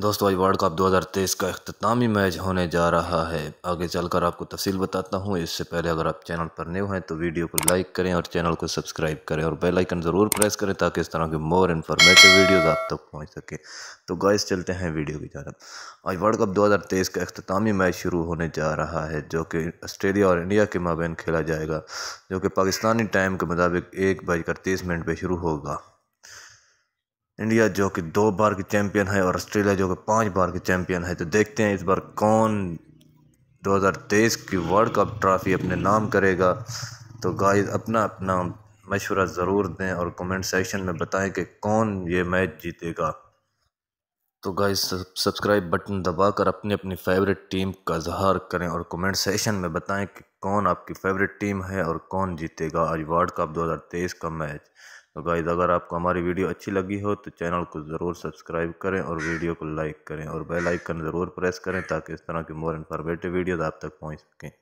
दोस्तों आज world cup 2023 का अख्तामी मैच होने जा रहा है आगे चलकर आपको तफसील बताता हूँ इससे पहले अगर आप चैनल पर न्यू हैं तो वीडियो को लाइक करें और चैनल को सब्सक्राइब करें और बेल आइकन ज़रूर प्रेस करें ताकि इस तरह के मोर इन्फॉर्मेटिव वीडियोस आप तक पहुँच सके तो गाइस चलते हैं वीडियो की जानब आज वर्ल्ड कप दो का अख्तामी मैच शुरू होने जा रहा है जो कि आस्ट्रेलिया और इंडिया के माबेन खेला जाएगा जो कि पाकिस्तानी टाइम के मुताबिक एक बजकर तीस मिनट पर शुरू होगा इंडिया जो कि दो बार की चैंपियन है और ऑस्ट्रेलिया जो कि पांच बार के चैंपियन है तो देखते हैं इस बार कौन 2023 की वर्ल्ड कप ट्रॉफी अपने नाम करेगा तो गाइस अपना अपना मशवरा ज़रूर दें और कमेंट सेक्शन में बताएं कि कौन ये मैच जीतेगा तो गाइस सब्सक्राइब बटन दबाकर अपनी अपनी फेवरेट टीम का इजहार करें और कमेंट सेक्शन में बताएं कि कौन आपकी फेवरेट टीम है और कौन जीतेगा आज वर्ल्ड कप 2023 का मैच तो गाइज अगर आपको हमारी वीडियो अच्छी लगी हो तो चैनल को ज़रूर सब्सक्राइब करें और वीडियो को लाइक करें और बेल आइकन ज़रूर प्रेस करें ताकि इस तरह की मोर इन्फॉर्मेटिव वीडियोज़ आप तक पहुँच सकें